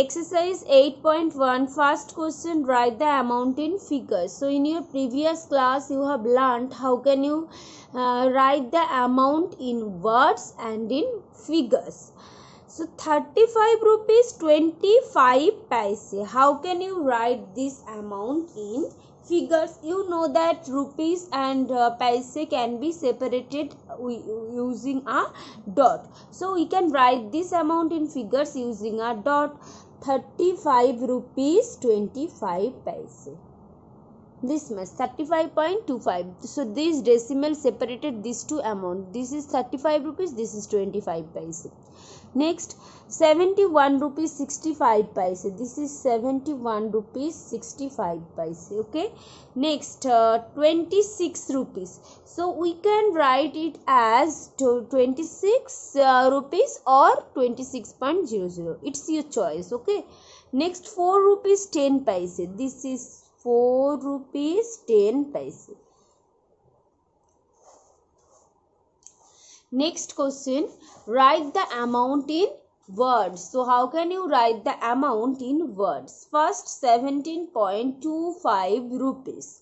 Exercise 8.1 first question write the amount in figures. So in your previous class you have learnt how can you uh, write the amount in words and in figures. So 35 rupees 25 paise. How can you write this amount in figures you know that rupees and uh, paise can be separated using a dot so we can write this amount in figures using a dot 35 rupees 25 paise this much 35.25 so this decimal separated these two amount this is 35 rupees this is 25 paise next 71 rupees 65 paise this is 71 rupees 65 paise okay next uh, 26 rupees so we can write it as 26 uh, rupees or 26.00 it's your choice okay next 4 rupees 10 paise this is 4 rupees 10 paise. Next question, write the amount in words. So, how can you write the amount in words? First, 17.25 rupees.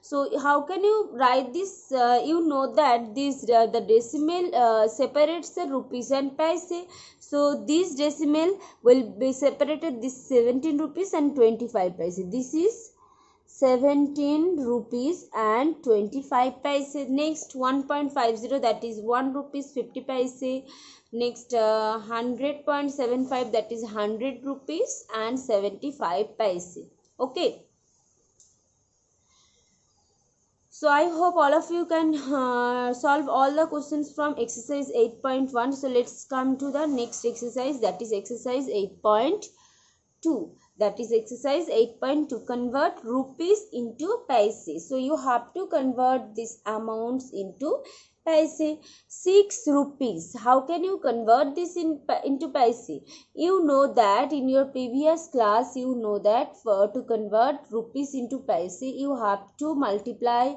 So, how can you write this? Uh, you know that this uh, the decimal uh, separates the rupees and paise. So, this decimal will be separated this 17 rupees and 25 paise. This is 17 rupees and 25 paise next 1.50 that is 1 rupees 50 paise next uh, 100.75 that is 100 rupees and 75 paise okay so i hope all of you can uh, solve all the questions from exercise 8.1 so let's come to the next exercise that is exercise 8.2 that is exercise 8.2 convert rupees into paise so you have to convert these amounts into paise? 6 rupees. How can you convert this in, into paise? You know that in your previous class, you know that for, to convert rupees into paise, you have to multiply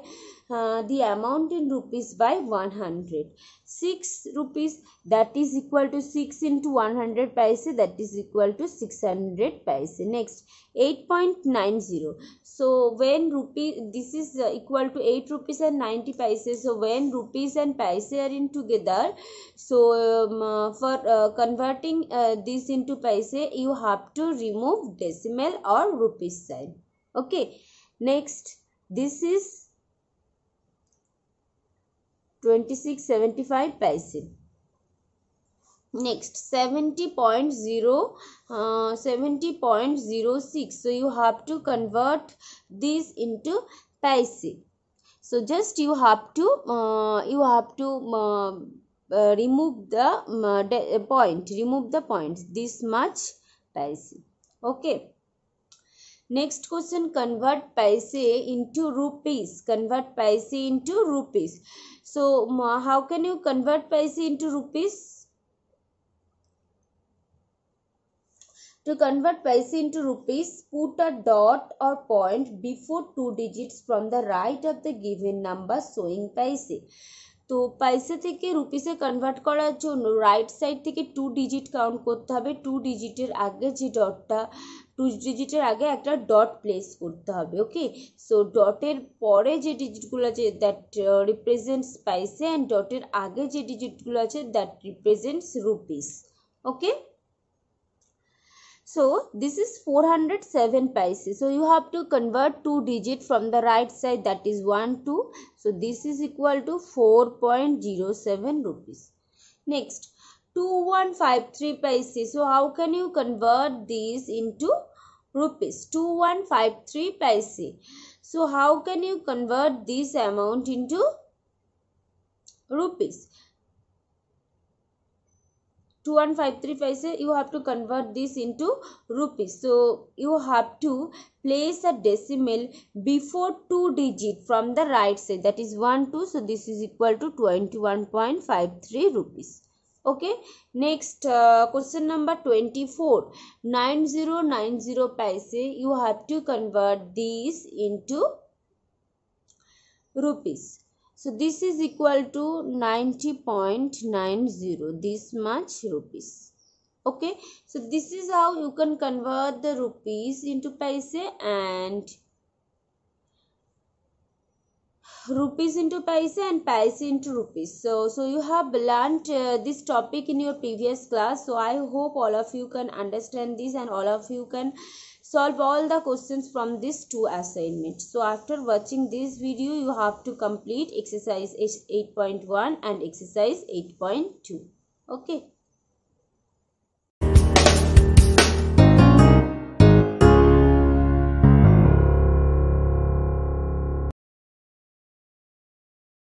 uh, the amount in rupees by 100. 6 rupees that is equal to 6 into 100 paise that is equal to 600 paise. Next 8.90. So when rupee this is uh, equal to 8 rupees and 90 paise. So when rupees and are in together so um, uh, for uh, converting uh, this into paise you have to remove decimal or rupees sign okay next this is 2675 paise next 70.0 uh, 70.06 so you have to convert this into paise so just you have to uh, you have to uh, uh remove the um, uh, uh, point remove the point. this much paise okay next question convert paise into rupees convert paise into rupees so uh, how can you convert paise into rupees To convert paisa into rupees, put a dot or point before two digits from the right of the given number showing paisa. তো পয়সা থেকে রুপিসে convert করার জন্য right side থেকে two digit count করতে হবে two ডিজিটের আগে যে ডটটা টু ডিজিটের আগে একটা ডট প্লেস করতে হবে ওকে সো ডটের পরে যে ডিজিটগুলো আছে দ্যাট রিপ্রেজেন্টস পাইসে অ্যান্ড ডটের আগে যে ডিজিটগুলো আছে that represents rupees okay So this is 407 paise. So you have to convert two digit from the right side that is 1 2. So this is equal to 4.07 rupees. Next 2153 paise. So how can you convert these into rupees 2153 paise. So how can you convert this amount into rupees? 2153 paise you have to convert this into rupees so you have to place a decimal before two digit from the right side that is 1 2 so this is equal to 21.53 rupees okay next uh, question number 24 9090 paise you have to convert these into rupees so this is equal to 90.90 this much rupees okay so this is how you can convert the rupees into paise and rupees into paise and paise into rupees so so you have learnt uh, this topic in your previous class so i hope all of you can understand this and all of you can solve all the questions from these two assignments so after watching this video you have to complete exercise 8.1 and exercise 8.2 okay